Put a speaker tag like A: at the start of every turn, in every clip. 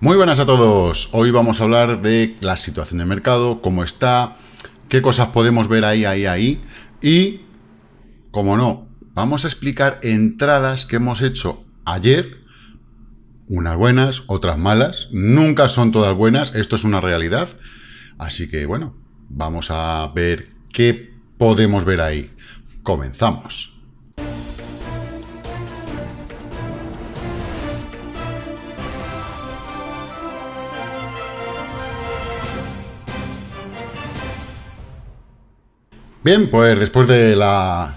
A: Muy buenas a todos. Hoy vamos a hablar de la situación de mercado, cómo está, qué cosas podemos ver ahí, ahí, ahí. Y, como no, vamos a explicar entradas que hemos hecho ayer, unas buenas, otras malas. Nunca son todas buenas, esto es una realidad. Así que, bueno, vamos a ver qué podemos ver ahí. Comenzamos. Bien, pues después de la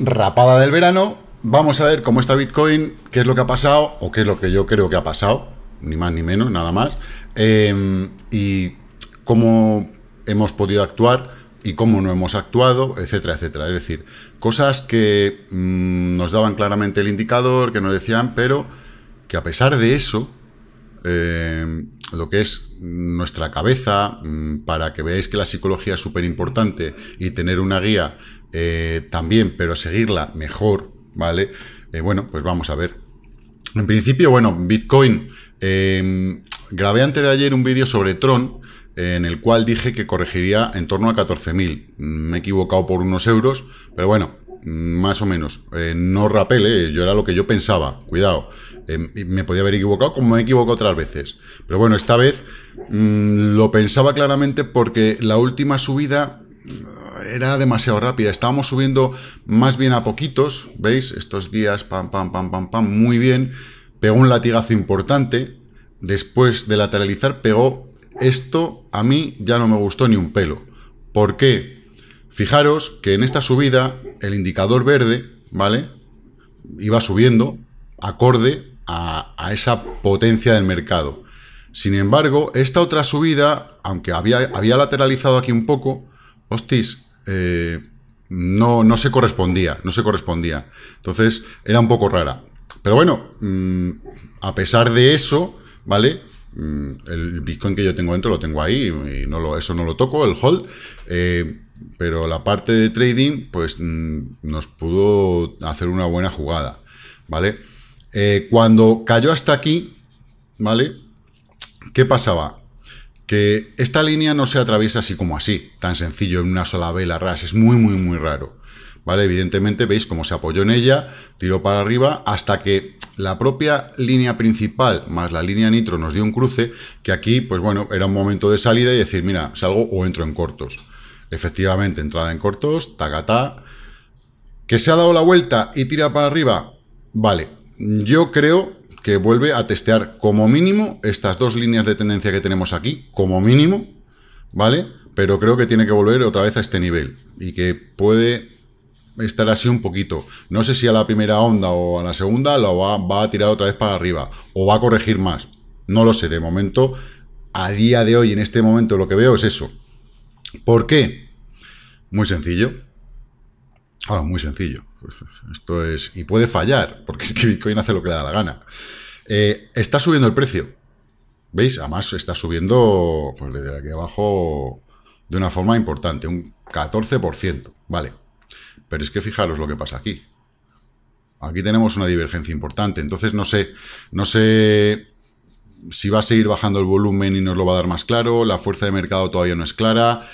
A: rapada del verano, vamos a ver cómo está Bitcoin, qué es lo que ha pasado, o qué es lo que yo creo que ha pasado, ni más ni menos, nada más, em, y cómo hemos podido actuar y cómo no hemos actuado, etcétera, etcétera. Es decir, cosas que mm, nos daban claramente el indicador, que nos decían, pero que a pesar de eso, em, lo que es nuestra cabeza, mm, para que veáis que la psicología es súper importante y tener una guía eh, también, pero seguirla mejor, ¿vale? Eh, bueno, pues vamos a ver. En principio, bueno, Bitcoin. Eh, grabé antes de ayer un vídeo sobre Tron en el cual dije que corregiría en torno a 14.000. Mm, me he equivocado por unos euros, pero bueno, más o menos. Eh, no rapel, yo era lo que yo pensaba, cuidado. Eh, me podía haber equivocado como me equivoco otras veces. Pero bueno, esta vez mm, lo pensaba claramente porque la última subida mm, era demasiado rápida. Estábamos subiendo más bien a poquitos, ¿veis? Estos días, pam, pam, pam, pam, pam, muy bien. Pegó un latigazo importante. Después de lateralizar, pegó esto. A mí ya no me gustó ni un pelo. ¿Por qué? Fijaros que en esta subida el indicador verde, ¿vale? Iba subiendo acorde a, esa potencia del mercado. Sin embargo, esta otra subida, aunque había, lateralizado aquí un poco, hostis, eh, no, no, se correspondía, no se correspondía. Entonces, era un poco rara. Pero bueno, mm, a pesar de eso, ¿vale? Mm, el Bitcoin que yo tengo dentro lo tengo ahí y no lo, eso no lo toco, el hold. Eh, pero la parte de trading, pues mm, nos pudo hacer una buena jugada, ¿vale? Eh, cuando cayó hasta aquí, ¿vale? ¿Qué pasaba? Que esta línea no se atraviesa así como así, tan sencillo, en una sola vela ras, es muy, muy, muy raro, ¿vale? Evidentemente, veis cómo se apoyó en ella, tiró para arriba, hasta que la propia línea principal más la línea nitro nos dio un cruce, que aquí, pues bueno, era un momento de salida y decir, mira, salgo o entro en cortos, Efectivamente, entrada en cortos, tacatá. ¿Que se ha dado la vuelta y tira para arriba? Vale, yo creo que vuelve a testear como mínimo estas dos líneas de tendencia que tenemos aquí, como mínimo, ¿vale? Pero creo que tiene que volver otra vez a este nivel y que puede estar así un poquito. No sé si a la primera onda o a la segunda lo va, va a tirar otra vez para arriba o va a corregir más. No lo sé, de momento, a día de hoy, en este momento, lo que veo es eso. ¿Por qué? Muy sencillo. Ah, muy sencillo. Esto es. Y puede fallar, porque es que Bitcoin hace lo que le da la gana. Eh, está subiendo el precio. ¿Veis? Además, está subiendo pues, desde aquí abajo de una forma importante, un 14%. Vale. Pero es que fijaros lo que pasa aquí. Aquí tenemos una divergencia importante. Entonces, no sé, no sé si va a seguir bajando el volumen y nos lo va a dar más claro, la fuerza de mercado todavía no es clara.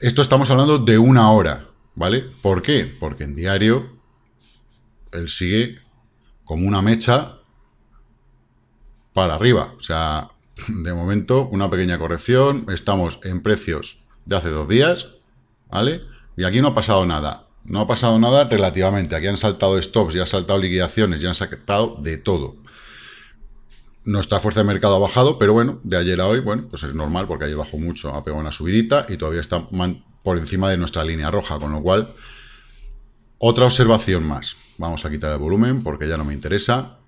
A: Esto estamos hablando de una hora, ¿vale? ¿Por qué? Porque en diario él sigue como una mecha para arriba. O sea, de momento una pequeña corrección, estamos en precios de hace dos días, ¿vale? Y aquí no ha pasado nada. No ha pasado nada relativamente. Aquí han saltado stops, ya han saltado liquidaciones, ya han saltado de todo. Nuestra fuerza de mercado ha bajado, pero bueno, de ayer a hoy, bueno, pues es normal porque ayer bajó mucho, ha pegado una subidita y todavía está por encima de nuestra línea roja, con lo cual, otra observación más. Vamos a quitar el volumen porque ya no me interesa.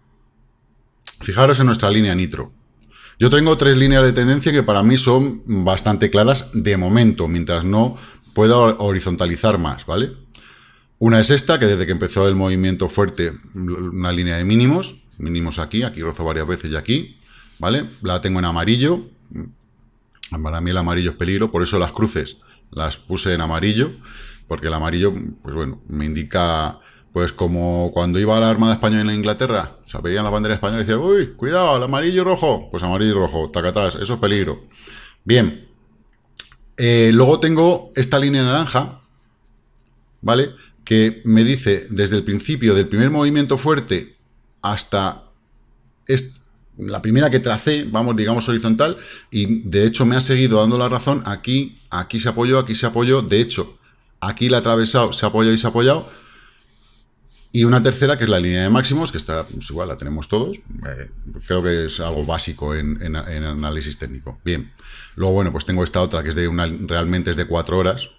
A: Fijaros en nuestra línea nitro. Yo tengo tres líneas de tendencia que para mí son bastante claras de momento, mientras no pueda horizontalizar más, ¿vale? Una es esta, que desde que empezó el movimiento fuerte, una línea de mínimos, mínimos aquí, aquí rozo varias veces y aquí, ¿vale? La tengo en amarillo, para mí el amarillo es peligro, por eso las cruces las puse en amarillo, porque el amarillo, pues bueno, me indica, pues como cuando iba a la Armada Española en Inglaterra, se veían la bandera española y decían, uy, cuidado, el amarillo rojo, pues amarillo rojo, tacatás, eso es peligro. Bien, eh, luego tengo esta línea naranja, ¿vale? Que me dice desde el principio del primer movimiento fuerte hasta la primera que tracé, vamos, digamos horizontal, y de hecho me ha seguido dando la razón, aquí, aquí se apoyó, aquí se apoyó, de hecho, aquí la ha atravesado, se ha apoyado y se ha apoyado, y una tercera que es la línea de máximos, que está, pues igual la tenemos todos, eh, creo que es algo básico en, análisis técnico. Bien, luego bueno, pues tengo esta otra que es de una, realmente es de cuatro horas,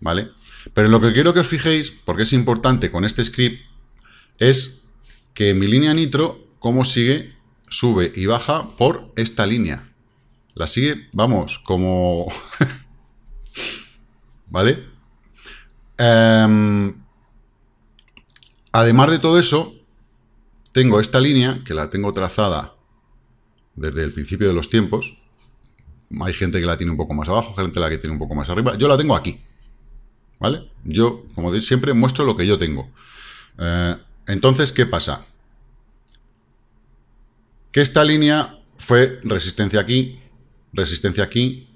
A: ¿vale? Pero lo que quiero que os fijéis, porque es importante con este script, es que mi línea nitro, ¿cómo sigue? Sube y baja por esta línea. La sigue, vamos, como... ¿Vale? Em, además de todo eso, tengo esta línea, que la tengo trazada desde el principio de los tiempos. Hay gente que la tiene un poco más abajo, gente la que tiene un poco más arriba. Yo la tengo aquí, ¿vale? Yo, como siempre, muestro lo que yo tengo. Eh, entonces, ¿qué pasa? Que esta línea fue resistencia aquí, resistencia aquí,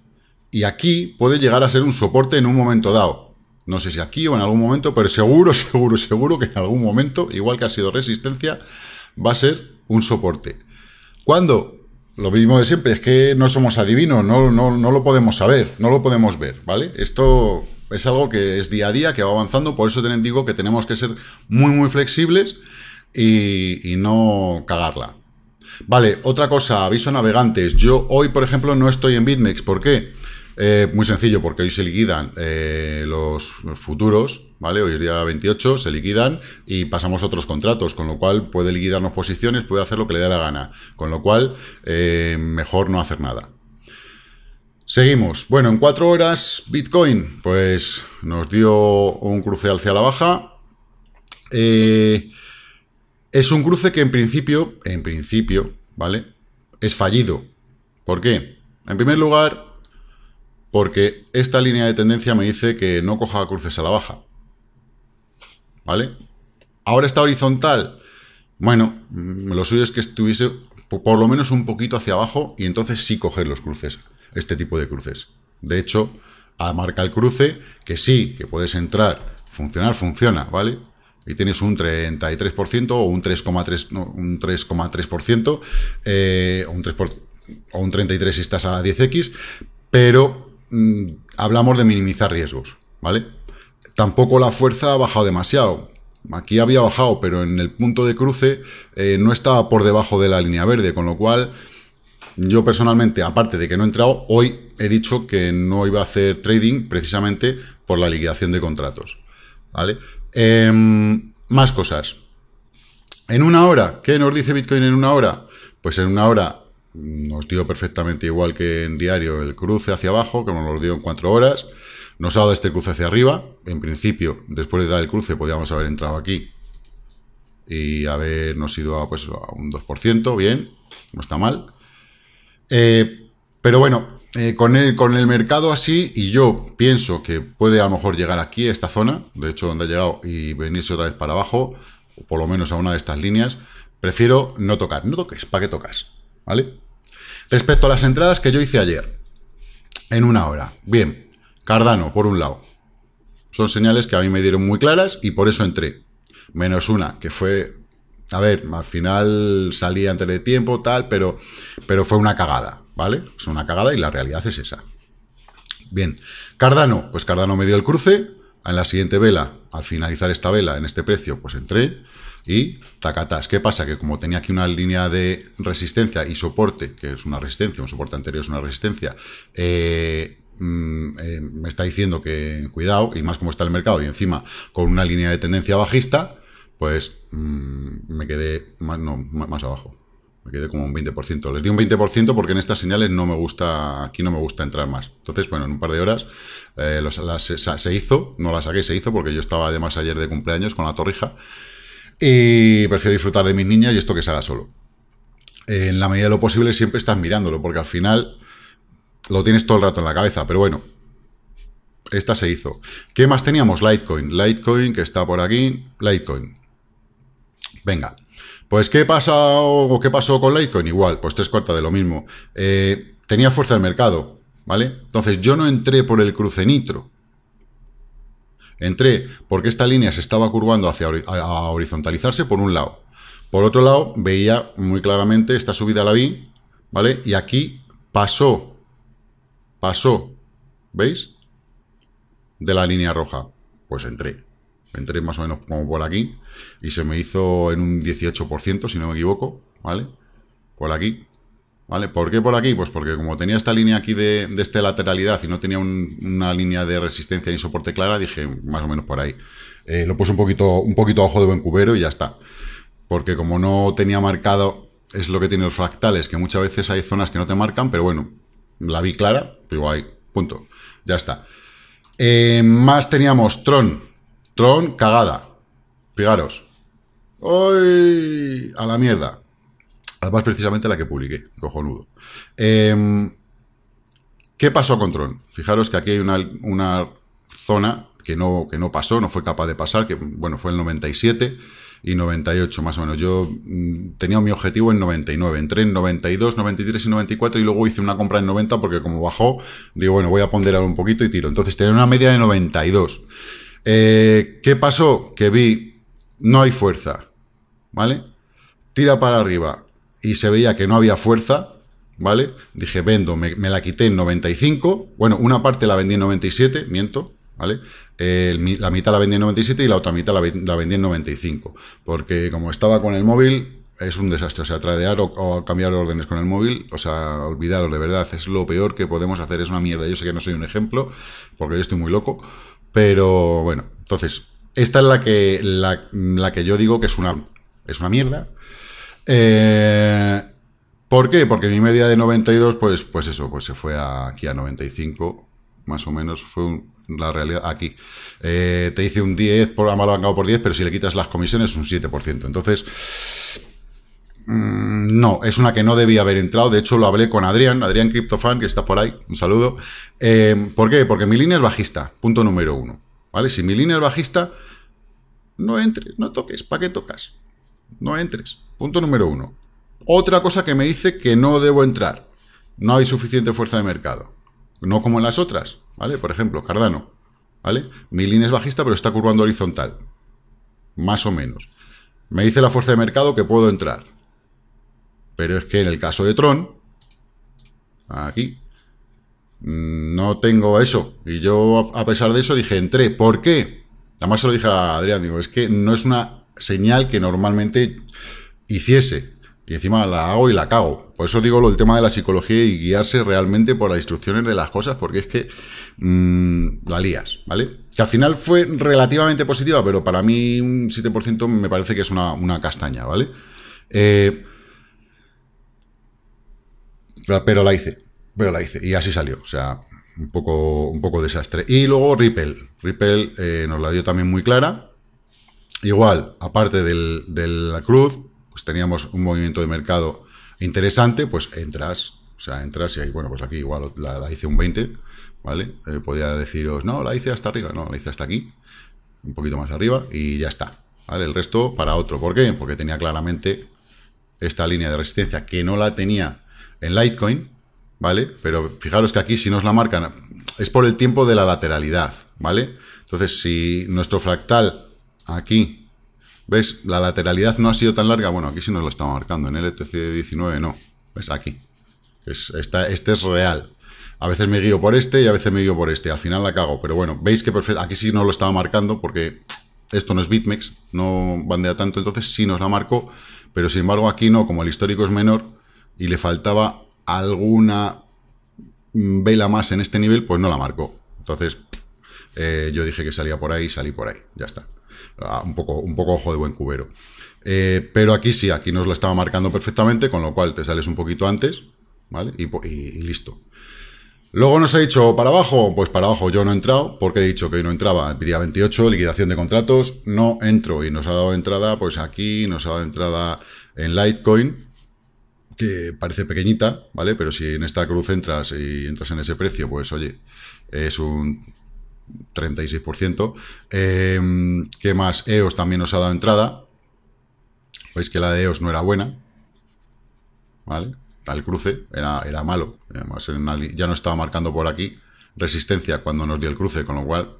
A: y aquí puede llegar a ser un soporte en un momento dado. No sé si aquí o en algún momento, pero seguro, seguro, seguro que en algún momento, igual que ha sido resistencia, va a ser un soporte. ¿Cuándo? Lo mismo de siempre, es que no somos adivinos, no, no, no lo podemos saber, no lo podemos ver, ¿vale? Esto es algo que es día a día, que va avanzando, por eso te digo que tenemos que ser muy, muy flexibles y, no cagarla. Vale, otra cosa, aviso navegantes. Yo hoy, por ejemplo, no estoy en BitMEX. ¿Por qué? Eh, muy sencillo, porque hoy se liquidan eh, los futuros, ¿vale? Hoy es día 28, se liquidan y pasamos otros contratos, con lo cual puede liquidarnos posiciones, puede hacer lo que le dé la gana, con lo cual eh, mejor no hacer nada, Seguimos. Bueno, en cuatro horas Bitcoin, pues nos dio un cruce hacia la baja. Eh, es un cruce que en principio, en principio, ¿vale? Es fallido. ¿Por qué? En primer lugar, porque esta línea de tendencia me dice que no coja cruces a la baja. ¿Vale? Ahora está horizontal. Bueno, mm, lo suyo es que estuviese por lo menos un poquito hacia abajo y entonces sí coger los cruces este tipo de cruces. De hecho, a marca el cruce, que sí, que puedes entrar, funcionar, funciona, ¿vale? Y tienes un 33% o un 3,3%, un 3,3%, eh, un 3 o un 33% si estás a 10X, pero mm, hablamos de minimizar riesgos, ¿vale? Tampoco la fuerza ha bajado demasiado. Aquí había bajado, pero en el punto de cruce eh, no estaba por debajo de la línea verde, con lo cual yo personalmente, aparte de que no he entrado, hoy he dicho que no iba a hacer trading precisamente por la liquidación de contratos. ¿Vale? Em, más cosas. En una hora, ¿qué nos dice Bitcoin en una hora? Pues en una hora nos dio perfectamente igual que en diario el cruce hacia abajo, que nos lo dio en cuatro horas. Nos ha dado este cruce hacia arriba. En principio, después de dar el cruce, podíamos haber entrado aquí y habernos ido a, pues, a un 2%, bien, no está mal. Eh, pero bueno, eh, con, el, con el mercado así, y yo pienso que puede a lo mejor llegar aquí, a esta zona, de hecho donde ha llegado, y venirse otra vez para abajo, o por lo menos a una de estas líneas, prefiero no tocar. No toques, ¿para qué tocas? ¿Vale? Respecto a las entradas que yo hice ayer, en una hora. Bien, Cardano, por un lado. Son señales que a mí me dieron muy claras y por eso entré. Menos una, que fue a ver, al final salí antes de tiempo, tal, pero, pero fue una cagada, ¿vale? Es una cagada y la realidad es esa. Bien, Cardano, pues Cardano me dio el cruce, en la siguiente vela, al finalizar esta vela, en este precio, pues entré y tacatás, ¿Qué pasa? Que como tenía aquí una línea de resistencia y soporte, que es una resistencia, un soporte anterior es una resistencia, eh, mm, eh, me está diciendo que cuidado, y más como está el mercado, y encima con una línea de tendencia bajista, pues mm, me quedé más, abajo. Me quedé como un 20%. Les di un 20% porque en estas señales no me gusta, aquí no me gusta entrar más. Entonces, bueno, en un par de horas eh, se, hizo, no la saqué, se hizo porque yo estaba además ayer de cumpleaños con la torrija. Y prefiero disfrutar de mis niñas y esto que se haga solo. en la medida de lo posible siempre estás mirándolo porque al final lo tienes todo el rato en la cabeza. Pero bueno, esta se hizo. ¿Qué más teníamos? Litecoin. Litecoin que está por aquí. Litecoin. Venga. Pues, ¿qué pasa qué pasó con Litecoin? Igual, pues tres cuartas de lo mismo. Eh, tenía fuerza el mercado, ¿vale? Entonces, yo no entré por el cruce nitro. Entré porque esta línea se estaba curvando hacia a horizontalizarse por un lado. Por otro lado, veía muy claramente esta subida la vi, ¿vale? Y aquí pasó, pasó, ¿veis? De la línea roja. Pues entré entré más o menos como por aquí, y se me hizo en un 18%, si no me equivoco, ¿vale? Por aquí, ¿vale? ¿Por qué por aquí? Pues porque como tenía esta línea aquí de, de esta lateralidad y no tenía una línea de resistencia ni soporte clara, dije más o menos por ahí. Eh, lo puse un poquito, un poquito a ojo de buen cubero y ya está. Porque como no tenía marcado, es lo que tienen los fractales, que muchas veces hay zonas que no te marcan, pero bueno, la vi clara, digo ahí, punto, ya está. Eh, más teníamos Tron, Tron, cagada. Fijaros. ¡Ay! A la mierda. Además, precisamente la que publiqué, cojonudo. Em, ¿Qué pasó con Tron? Fijaros que aquí hay una, zona que no, que no pasó, no fue capaz de pasar, que bueno, fue el 97 y 98 más o menos. Yo mm, tenía mi objetivo en 99, entré en 92, 93 y 94 y luego hice una compra en 90 porque como bajó, digo, bueno, voy a ponderar un poquito y tiro. Entonces tenía una media de 92. Eh, ¿Qué pasó? Que vi, no hay fuerza, ¿vale? Tira para arriba y se veía que no había fuerza, ¿vale? Dije, vendo, me, la quité en 95, bueno, una parte la vendí en 97, miento, ¿vale? la mitad la vendí en 97 y la otra mitad la, vendí en 95, porque como estaba con el móvil, es un desastre. O sea, tradear o, o, cambiar órdenes con el móvil, o sea, olvidaros de verdad, es lo peor que podemos hacer, es una mierda. Yo sé que no soy un ejemplo, porque yo estoy muy loco, pero bueno, entonces, esta es la que, la, que yo digo que es una, es una mierda. Eh, ¿Por qué? Porque mi media de 92, pues, pues eso, pues se fue aquí a 95, más o menos, fue la realidad aquí. Eh, te hice un 10, por, amalbancado por 10, pero si le quitas las comisiones, un 7%. Entonces Mm, no, es una que no debía haber entrado. De hecho, lo hablé con Adrián, Adrián Cryptofan, que está por ahí. Un saludo. Eh, ¿Por qué? Porque mi línea es bajista, punto número uno. ¿Vale? Si mi línea es bajista, no entres, no toques. ¿Para qué tocas? No entres. Punto número uno. Otra cosa que me dice que no debo entrar. No hay suficiente fuerza de mercado. No como en las otras, ¿vale? Por ejemplo, Cardano, ¿vale? Mi línea es bajista, pero está curvando horizontal. Más o menos. Me dice la fuerza de mercado que puedo entrar. Pero es que en el caso de Tron, aquí, mm, no tengo eso. Y yo, a pesar de eso, dije, entré. ¿Por qué? Además se lo dije a Adrián, digo, es que no es una señal que normalmente hiciese. Y encima la hago y la cago. Por eso digo lo del tema de la psicología y guiarse realmente por las instrucciones de las cosas, porque es que mmm, la ¿vale? Que al final fue relativamente positiva, pero para mí un 7% me parece que es una, una castaña, ¿vale? Eh, pero, la hice, pero la hice. Y así salió, o sea, un poco, un poco desastre. Y luego Ripple. Ripple eh, nos la dio también muy clara. Igual, aparte de la cruz, pues teníamos un movimiento de mercado interesante, pues entras, o sea, entras y ahí, bueno, pues aquí igual la, hice un 20, ¿vale? Eh, podía deciros, no, la hice hasta arriba, no, la hice hasta aquí, un poquito más arriba y ya está, ¿vale? El resto para otro, ¿por qué? Porque tenía claramente esta línea de resistencia que no la tenía en Litecoin, ¿vale? Pero fijaros que aquí si nos la marcan es por el tiempo de la lateralidad, ¿vale? Entonces, si nuestro fractal aquí, ¿ves? La lateralidad no ha sido tan larga, bueno, aquí sí nos lo estaba marcando, en LTC e 19 no, ¿ves? Aquí. Es, este es real. A veces me guío por este y a veces me guío por este. Al final la cago, pero bueno, veis que Aquí sí nos lo estaba marcando porque esto no es BitMEX, no bandea tanto, entonces sí nos la marco, pero sin embargo aquí no, como el histórico es menor, y le faltaba alguna vela más en este nivel, pues no la marcó. Entonces, eh, yo dije que salía por ahí, salí por ahí, ya está. Ah, un, poco, un poco ojo de buen cubero. Eh, pero aquí sí, aquí nos lo estaba marcando perfectamente, con lo cual te sales un poquito antes, ¿vale? Y, listo. Luego nos ha dicho, ¿para abajo? Pues para abajo yo no he entrado, porque he dicho que hoy no entraba. Día 28, liquidación de contratos, no entro. Y nos ha dado entrada, pues aquí, nos ha dado entrada en Litecoin, que parece pequeñita, ¿vale? Pero si en esta cruz entras y entras en ese precio, pues oye, es un 36%. Eh, em, ¿Qué más? EOS también nos ha dado entrada. Veis que la de EOS no era buena, ¿vale? Tal cruce era, era malo. Además, ya no estaba marcando por aquí resistencia cuando nos dio el cruce, con lo cual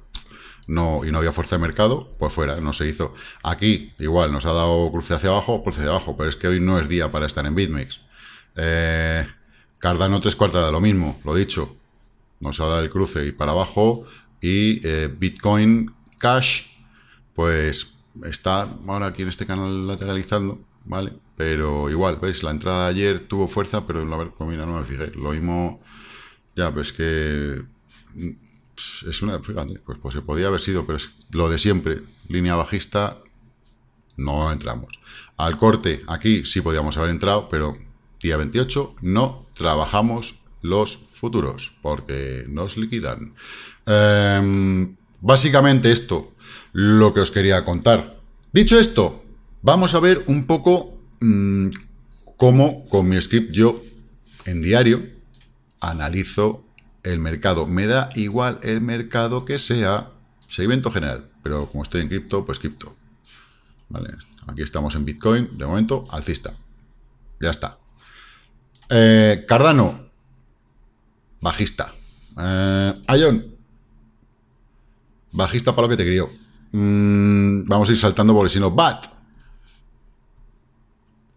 A: no, y no había fuerza de mercado, pues fuera, no se hizo. Aquí, igual, nos ha dado cruce hacia abajo, cruce hacia abajo, pero es que hoy no es día para estar en BitMEX. Eh, Cardano tres cuartas de lo mismo, lo dicho. Nos ha dado el cruce y para abajo. Y eh, Bitcoin Cash, pues está ahora aquí en este canal lateralizando, ¿vale? Pero igual, ¿veis? La entrada de ayer tuvo fuerza, pero pues no me fijé. Lo mismo, ya, pues que... Es una, fíjate, pues, pues se podía haber sido, pero es lo de siempre. Línea bajista, no entramos. Al corte, aquí sí podíamos haber entrado, pero día 28, no trabajamos los futuros porque nos liquidan. Em, básicamente esto, lo que os quería contar. Dicho esto, vamos a ver un poco mm, cómo con mi script yo en diario analizo el mercado. Me da igual el mercado que sea evento general, pero como estoy en cripto, pues cripto. aquí estamos en Bitcoin, de momento alcista. Ya está. Eh, Cardano, bajista. Eh, Ion, bajista para lo que te crió. Mm, vamos a ir saltando porque si no, BAT.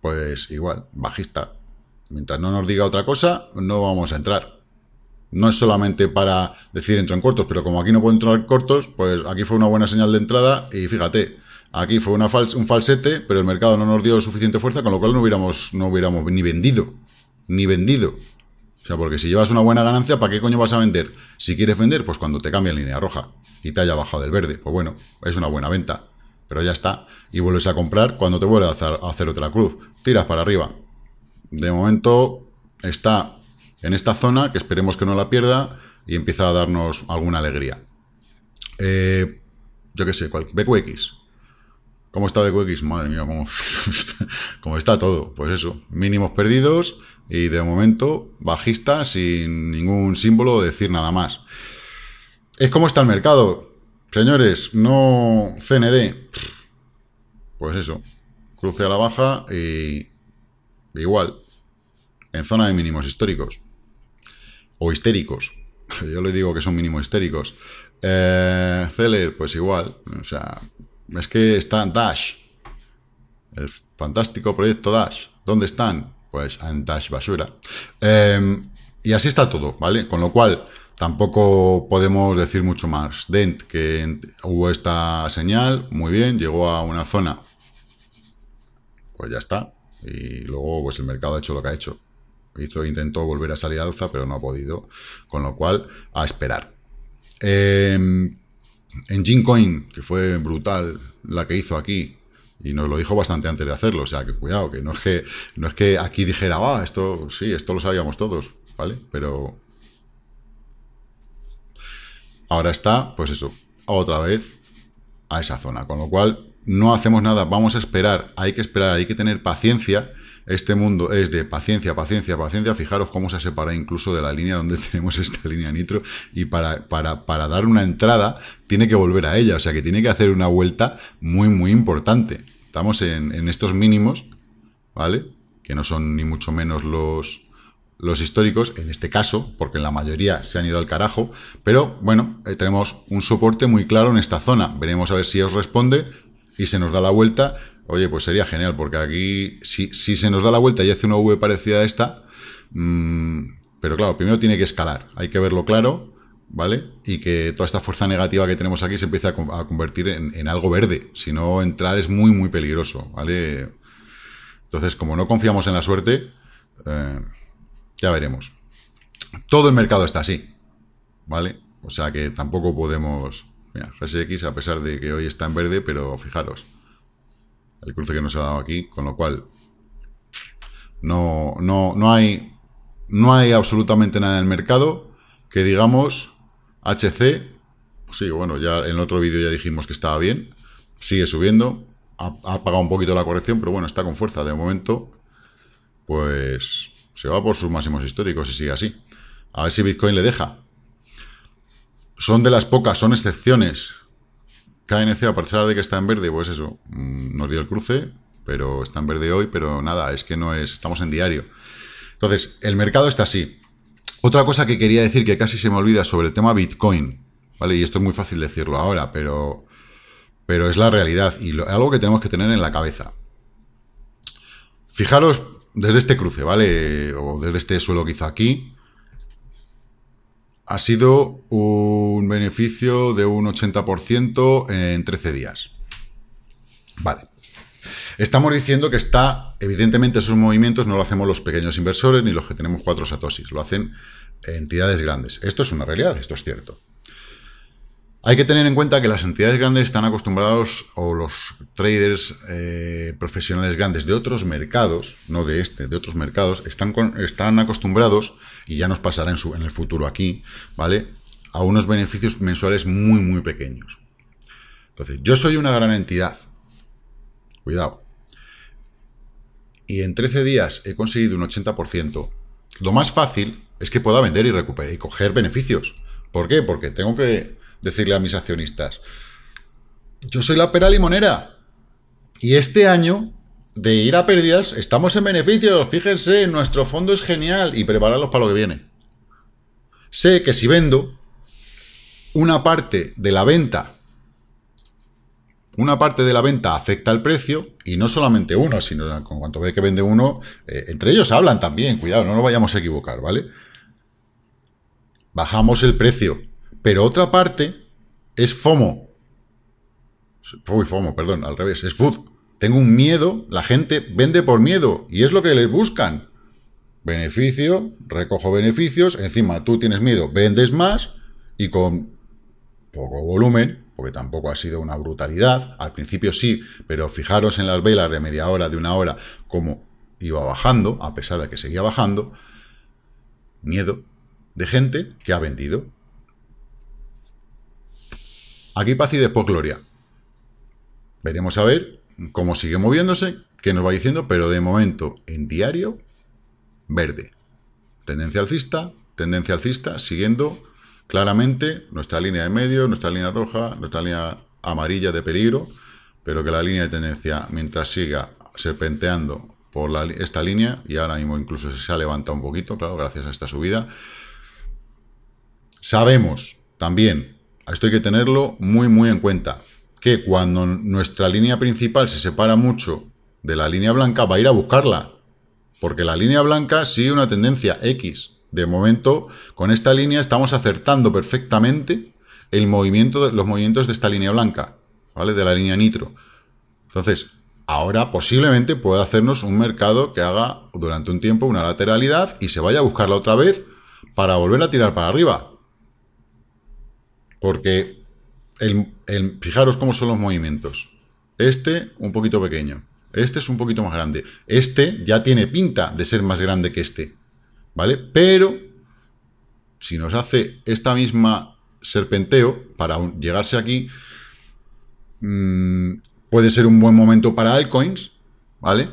A: Pues igual, bajista. Mientras no nos diga otra cosa, no vamos a entrar. No es solamente para decir entro en cortos, pero como aquí no puedo entrar en cortos, pues aquí fue una buena señal de entrada y fíjate, Aquí fue una un falsete, pero el mercado no nos dio suficiente fuerza, con lo cual no hubiéramos, no hubiéramos ni vendido ni vendido. O sea, porque si llevas una buena ganancia, ¿para qué coño vas a vender? Si quieres vender, pues cuando te cambia línea roja y te haya bajado del verde. Pues bueno, es una buena venta. Pero ya está. Y vuelves a comprar cuando te vuelva a hacer, otra cruz. Tiras para arriba. De momento está en esta zona, que esperemos que no la pierda, y empieza a darnos alguna alegría. Eh, yo qué sé, cuál, BQX. ¿Cómo está BQX? Madre mía, cómo, cómo está todo. Pues eso, mínimos perdidos y de momento, bajista sin ningún símbolo decir nada más. Es como está el mercado. Señores, no CND. Pues eso. Cruce a la baja y igual. En zona de mínimos históricos. O histéricos. Yo le digo que son mínimos histéricos. Eh, pues igual. O sea, es que está Dash. El fantástico proyecto Dash. ¿Dónde están? pues en dash basura. Em, y así está todo, ¿vale? Con lo cual, tampoco podemos decir mucho más. Dent, que hubo esta señal, muy bien, llegó a una zona, pues ya está. Y luego, pues el mercado ha hecho lo que ha hecho. Hizo, intentó volver a salir alza, pero no ha podido. Con lo cual, a esperar. Eh, en Gincoin, que fue brutal la que hizo aquí, y nos lo dijo bastante antes de hacerlo. O sea, que cuidado, que no es que, no es que aquí dijera, ah, esto sí, esto lo sabíamos todos, ¿vale? Pero. Ahora está, pues eso, otra vez a esa zona. Con lo cual, no hacemos nada, vamos a esperar, hay que esperar, hay que tener paciencia este mundo es de paciencia, paciencia, paciencia. Fijaros cómo se separa incluso de la línea donde tenemos esta línea nitro. Y para, para, dar una entrada, tiene que volver a ella. O sea que tiene que hacer una vuelta muy, muy importante. Estamos en, estos mínimos, ¿vale? Que no son ni mucho menos los, los históricos, en este caso, porque en la mayoría se han ido al carajo, pero bueno, eh, tenemos un soporte muy claro en esta zona. Veremos a ver si os responde y se nos da la vuelta Oye, pues sería genial, porque aquí, si, se nos da la vuelta y hace una V parecida a esta, mm, pero claro, primero tiene que escalar, hay que verlo claro, ¿vale? Y que toda esta fuerza negativa que tenemos aquí se empiece a, convertir en, algo verde, si no entrar es muy, muy peligroso, ¿vale? Entonces, como no confiamos en la suerte, eh, ya veremos. Todo el mercado está así, ¿vale? O sea que tampoco podemos... Mira, GSX, a pesar de que hoy está en verde, pero fijaros, el cruce que nos ha dado aquí, con lo cual no, no, hay, no hay absolutamente nada en el mercado que digamos HC, pues sí, bueno, ya en el otro vídeo ya dijimos que estaba bien, sigue subiendo, ha, ha un poquito la corrección, pero bueno, está con fuerza de momento, pues se va por sus máximos históricos y sigue así. A ver si Bitcoin le deja. Son de las pocas, son excepciones, KNC, a pesar de que está en verde, pues eso, mm, nos dio el cruce, pero está en verde hoy, pero nada, es que no es, estamos en diario. Entonces, el mercado está así. Otra cosa que quería decir que casi se me olvida sobre el tema Bitcoin, ¿vale? Y esto es muy fácil decirlo ahora, pero, pero es la realidad y algo que tenemos que tener en la cabeza. Fijaros desde este cruce, ¿vale? O desde este suelo quizá aquí, ha sido un beneficio de un 80% en 13 días. Vale. Estamos diciendo que está, evidentemente esos movimientos no lo hacemos los pequeños inversores ni los que tenemos cuatro satosis, lo hacen entidades grandes. Esto es una realidad, esto es cierto. Hay que tener en cuenta que las entidades grandes están acostumbrados, o los traders eh, profesionales grandes de otros mercados, no de este, de otros mercados, están, están acostumbrados y ya nos pasará en, su, en el futuro aquí, ¿vale? A unos beneficios mensuales muy, muy pequeños. Entonces, yo soy una gran entidad. Cuidado. Y en 13 días he conseguido un 80%. Lo más fácil es que pueda vender y recuperar y coger beneficios. ¿Por qué? Porque tengo que decirle a mis accionistas, yo soy la pera limonera. Y este año de ir a pérdidas, estamos en beneficios. Fíjense, nuestro fondo es genial y prepararlos para lo que viene. Sé que si vendo una parte de la venta, una parte de la venta afecta al precio y no solamente uno, sino con cuanto ve que vende uno, eh, entre ellos hablan también. Cuidado, no nos vayamos a equivocar, ¿vale? Bajamos el precio, pero otra parte es FOMO. y FOMO, perdón, al revés, es food tengo un miedo, la gente vende por miedo y es lo que les buscan. Beneficio, recojo beneficios, encima tú tienes miedo, vendes más y con poco volumen, porque tampoco ha sido una brutalidad, al principio sí, pero fijaros en las velas de media hora, de una hora, cómo iba bajando, a pesar de que seguía bajando, miedo de gente que ha vendido. Aquí paz y después gloria. Veremos a ver cómo sigue moviéndose, qué nos va diciendo, pero de momento en diario, verde. Tendencia alcista, tendencia alcista, siguiendo claramente nuestra línea de medio, nuestra línea roja, nuestra línea amarilla de peligro, pero que la línea de tendencia, mientras siga serpenteando por esta línea, y ahora mismo incluso se ha levantado un poquito, claro, gracias a esta subida, sabemos también, esto hay que tenerlo muy, muy en cuenta, que cuando nuestra línea principal se separa mucho de la línea blanca, va a ir a buscarla. Porque la línea blanca sigue una tendencia X. De momento, con esta línea estamos acertando perfectamente el movimiento de, los movimientos de esta línea blanca, ¿vale? De la línea nitro. Entonces, ahora posiblemente pueda hacernos un mercado que haga durante un tiempo una lateralidad y se vaya a buscarla otra vez para volver a tirar para arriba. Porque el, fijaros cómo son los movimientos. Este, un poquito pequeño. Este es un poquito más grande. Este ya tiene pinta de ser más grande que este. ¿Vale? Pero, si nos hace esta misma serpenteo para llegarse aquí, mm, puede ser un buen momento para altcoins. ¿Vale?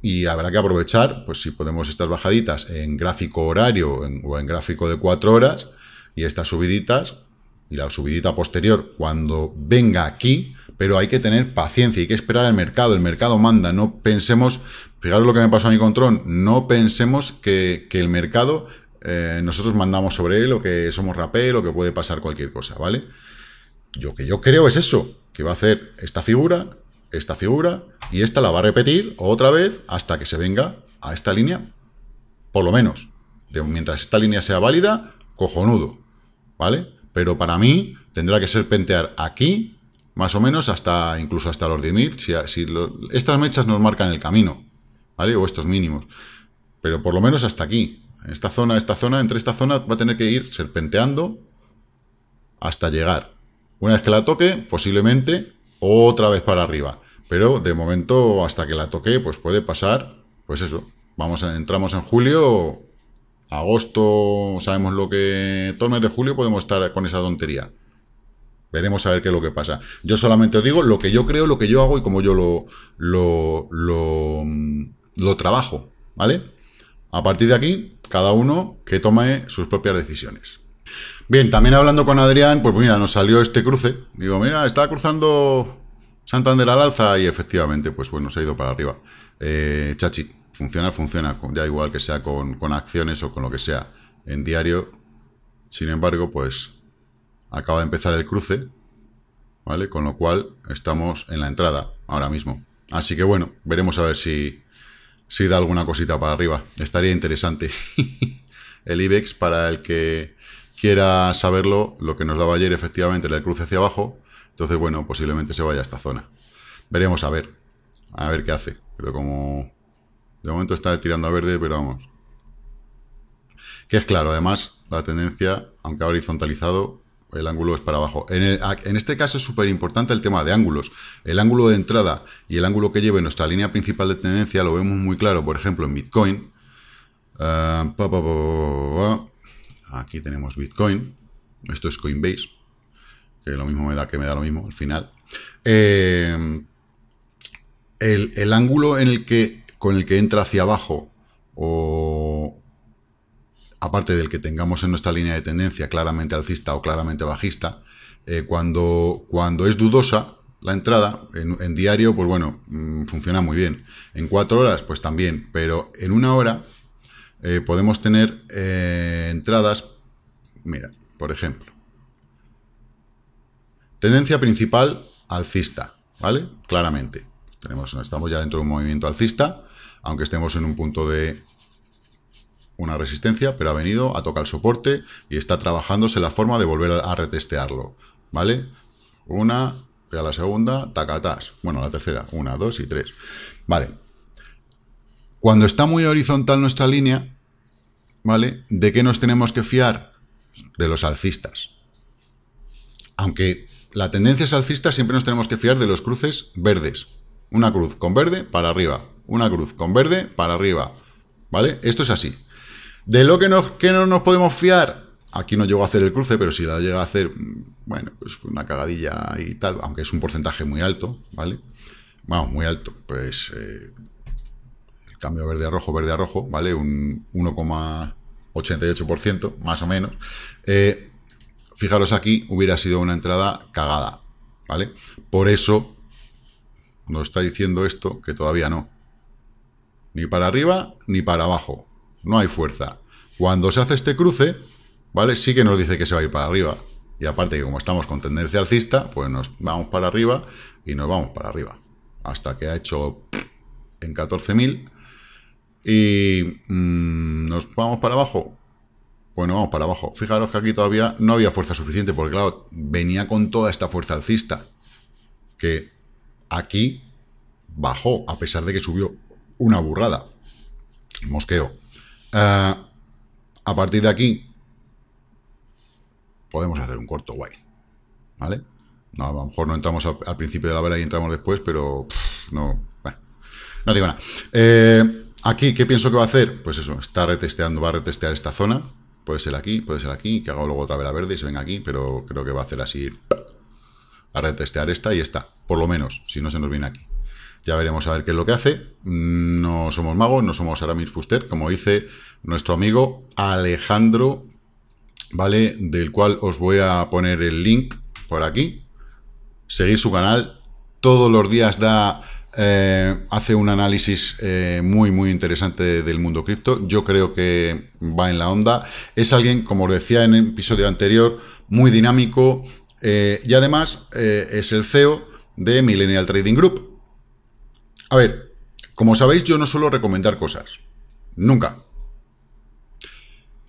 A: y habrá que aprovechar, pues si podemos estas bajaditas en gráfico horario o en gráfico de 4 horas y estas subiditas y la subidita posterior cuando venga aquí, pero hay que tener paciencia, hay que esperar al mercado, el mercado manda, no pensemos, fijaros lo que me pasó a mi control, no pensemos que, el mercado, eh, nosotros mandamos sobre él o que somos rapel o que puede pasar cualquier cosa, ¿vale? Yo que yo creo es eso, que va a hacer esta figura, esta figura, y esta la va a repetir otra vez hasta que se venga a esta línea, por lo menos. mientras esta línea sea válida, cojonudo, ¿vale? Pero para mí tendrá que serpentear aquí, más o menos, hasta incluso hasta los 10.000. Si, estas mechas nos marcan el camino, ¿vale? O estos mínimos. Pero por lo menos hasta aquí. Esta zona, esta zona, entre esta zona va a tener que ir serpenteando hasta llegar. Una vez que la toque, posiblemente otra vez para arriba. Pero de momento, hasta que la toque, pues puede pasar, pues eso. Vamos entramos en julio agosto, sabemos lo que... Todo de julio podemos estar con esa tontería. Veremos a ver qué es lo que pasa. Yo solamente os digo lo que yo creo, lo que yo hago y como yo lo, lo, trabajo, ¿vale? A partir de aquí, cada uno que tome sus propias decisiones. Bien, también hablando con Adrián, pues mira, nos salió este cruce. Digo, mira, está cruzando Santander al alza y efectivamente, pues bueno, se ha ido para arriba. Eh, chachi, Funciona, funciona, ya igual que sea con, acciones o con lo que sea. En diario, sin embargo, pues acaba de empezar el cruce, ¿vale? Con lo cual estamos en la entrada ahora mismo. Así que bueno, veremos a ver si, si da alguna cosita para arriba. Estaría interesante. el IBEX, para el que quiera saberlo, lo que nos daba ayer efectivamente era el cruce hacia abajo. Entonces, bueno, posiblemente se vaya a esta zona. Veremos a ver. A ver qué hace. Pero como de momento está tirando a verde, pero vamos. Que es claro, además, la tendencia, aunque ha horizontalizado, el ángulo es para abajo. En, este caso es súper importante el tema de ángulos. El ángulo de entrada y el ángulo que lleve nuestra línea principal de tendencia lo vemos muy claro, por ejemplo, en Bitcoin. Ah, Aquí tenemos Bitcoin. Esto es Coinbase. Que lo mismo me da que me da lo mismo al final. Eh, el ángulo en el que con el que entra hacia abajo o aparte del que tengamos en nuestra línea de tendencia claramente alcista o claramente bajista, eh, cuando, cuando es dudosa la entrada, en, diario, pues bueno, mm, funciona muy bien. En cuatro horas, pues también, pero en una hora eh, podemos tener eh, entradas, mira, por ejemplo, tendencia principal alcista, ¿vale? Claramente. Tenemos, estamos ya dentro de un movimiento alcista, aunque estemos en un punto de una resistencia, pero ha venido a tocar el soporte y está trabajándose la forma de volver a retestearlo, ¿vale? Una, a la segunda, tacatás. Bueno, la tercera, una, dos y tres. Vale. Cuando está muy horizontal nuestra línea, ¿vale? ¿De qué nos tenemos que fiar? De los alcistas. Aunque la tendencia es alcista, siempre nos tenemos que fiar de los cruces verdes. Una cruz con verde para arriba, una cruz con verde para arriba. ¿Vale? Esto es así. De lo que, que no nos podemos fiar, aquí no llegó a hacer el cruce, pero si la llega a hacer, bueno, pues una cagadilla y tal, aunque es un porcentaje muy alto, ¿vale? Vamos, muy alto, pues eh, cambio verde a rojo, verde a rojo, ¿vale? Un 1,88%, más o menos. Eh, fijaros aquí, hubiera sido una entrada cagada, ¿vale? Por eso nos está diciendo esto que todavía no, ni para arriba ni para abajo. No hay fuerza. Cuando se hace este cruce, ¿vale? Sí que nos dice que se va a ir para arriba. Y aparte que como estamos con tendencia alcista, pues nos vamos para arriba y nos vamos para arriba. Hasta que ha hecho en 14.000. Y mm, nos vamos para abajo. Bueno, pues vamos para abajo. Fijaros que aquí todavía no había fuerza suficiente, porque claro, venía con toda esta fuerza alcista, que aquí bajó, a pesar de que subió una burrada. Mosqueo. Eh, a partir de aquí, podemos hacer un corto guay. ¿Vale? No, a lo mejor no entramos al principio de la vela y entramos después, pero no, bueno, no digo nada. Eh, aquí, ¿qué pienso que va a hacer? Pues eso, está retesteando, va a retestear esta zona. Puede ser aquí, puede ser aquí, que haga luego otra vela verde y se venga aquí, pero creo que va a hacer así, a retestear esta y esta, por lo menos, si no se nos viene aquí. Ya veremos a ver qué es lo que hace. No somos magos, no somos Aramis Fuster, como dice nuestro amigo Alejandro, ¿vale? Del cual os voy a poner el link por aquí. Seguir su canal. Todos los días da eh, hace un análisis eh, muy, muy interesante del mundo cripto. Yo creo que va en la onda. Es alguien, como os decía en el episodio anterior, muy dinámico eh, y además es el CEO de Millennial Trading Group, a ver, como sabéis, yo no suelo recomendar cosas. Nunca.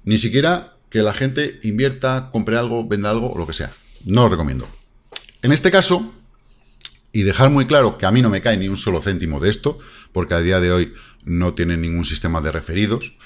A: Ni siquiera que la gente invierta, compre algo, venda algo o lo que sea. No lo recomiendo. En este caso, y dejar muy claro que a mí no me cae ni un solo céntimo de esto, porque a día de hoy no tiene ningún sistema de referidos,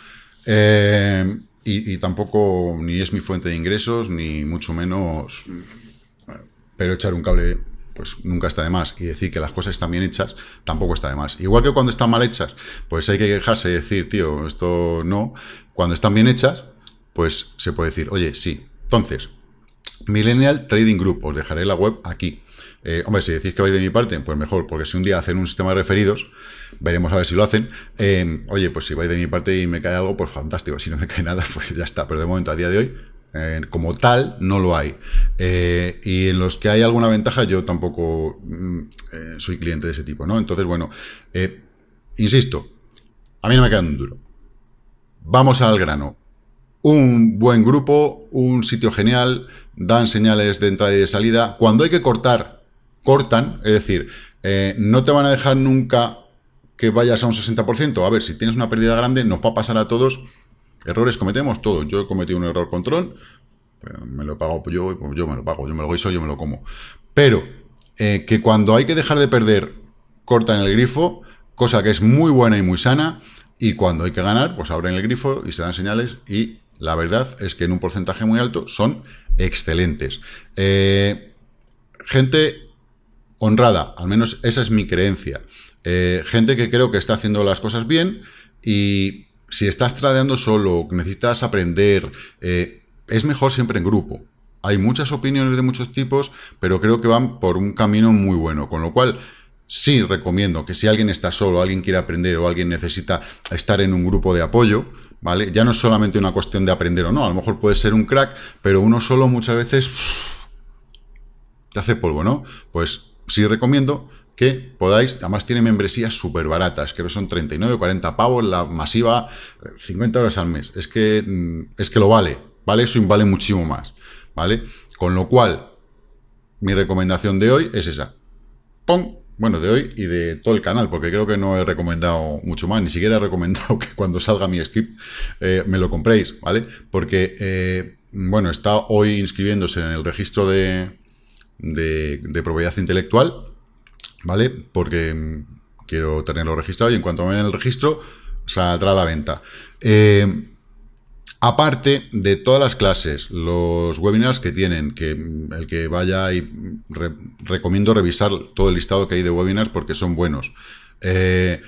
A: eh, y, y tampoco ni es mi fuente de ingresos, ni mucho menos, eh, pero echar un cable pues nunca está de más. Y decir que las cosas están bien hechas, tampoco está de más. Igual que cuando están mal hechas, pues hay que quejarse y decir, tío, esto no. Cuando están bien hechas, pues se puede decir, oye, sí. Entonces, Millennial Trading Group, os dejaré la web aquí. Eh, hombre, si decís que vais de mi parte, pues mejor, porque si un día hacen un sistema de referidos, veremos a ver si lo hacen. Eh, oye, pues si vais de mi parte y me cae algo, pues fantástico. Si no me cae nada, pues ya está. Pero de momento, a día de hoy, eh, como tal, no lo hay. Eh, y en los que hay alguna ventaja, yo tampoco mm, eh, soy cliente de ese tipo, ¿no? Entonces, bueno, insisto, a mí no me queda un duro. Vamos al grano. Un buen grupo, un sitio genial, dan señales de entrada y de salida. Cuando hay que cortar, cortan, es decir, no te van a dejar nunca que vayas a un 60%. A ver, si tienes una pérdida grande, nos va a pasar a todos Errores cometemos todos. Yo he cometido un error control, pero me lo pago yo, pues yo me lo pago, yo me lo guiso, yo me lo como. Pero eh, que cuando hay que dejar de perder, cortan el grifo, cosa que es muy buena y muy sana, y cuando hay que ganar, pues abren el grifo y se dan señales, y la verdad es que en un porcentaje muy alto son excelentes. Eh, gente honrada, al menos esa es mi creencia. Eh, gente que creo que está haciendo las cosas bien y si estás tradeando solo, necesitas aprender, eh, es mejor siempre en grupo. Hay muchas opiniones de muchos tipos, pero creo que van por un camino muy bueno. Con lo cual, sí recomiendo que si alguien está solo, alguien quiere aprender o alguien necesita estar en un grupo de apoyo, ¿vale? Ya no es solamente una cuestión de aprender o no. A lo mejor puede ser un crack, pero uno solo muchas veces te hace polvo, ¿no? Pues sí recomiendo que podáis, además tiene membresías súper baratas, creo que son 39, 40 pavos, la masiva, 50 eh, horas al mes. Es que, mm, es que lo vale, vale eso vale muchísimo más, ¿vale? Con lo cual, mi recomendación de hoy es esa. ¡Pum! Bueno, de hoy y de todo el canal, porque creo que no he recomendado mucho más, ni siquiera he recomendado que cuando salga mi script eh, me lo compréis, ¿vale? Porque, eh, bueno, está hoy inscribiéndose en el registro de, de propiedad intelectual, ¿vale? Porque mm, quiero tenerlo registrado y en cuanto me den el registro, saldrá a la venta. Eh, aparte de todas las clases, los webinars que tienen, que mm, el que vaya y mm, recomiendo revisar todo el listado que hay de webinars porque son buenos. Eh,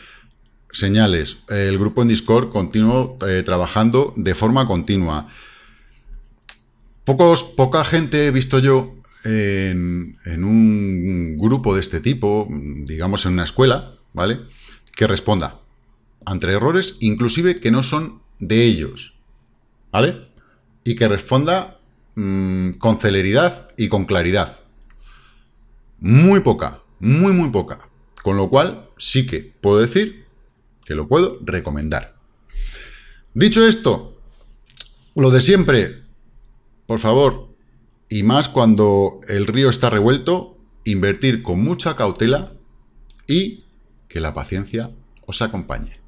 A: señales, el grupo en Discord continuo eh, trabajando de forma continua. Pocos, poca gente he visto yo en, un grupo de este tipo, digamos en una escuela, ¿vale? Que responda ante errores, inclusive que no son de ellos, ¿vale? Y que responda mm, con celeridad y con claridad. Muy poca, muy, muy poca. Con lo cual, sí que puedo decir que lo puedo recomendar. Dicho esto, lo de siempre, por favor, y más cuando el río está revuelto, invertir con mucha cautela y que la paciencia os acompañe.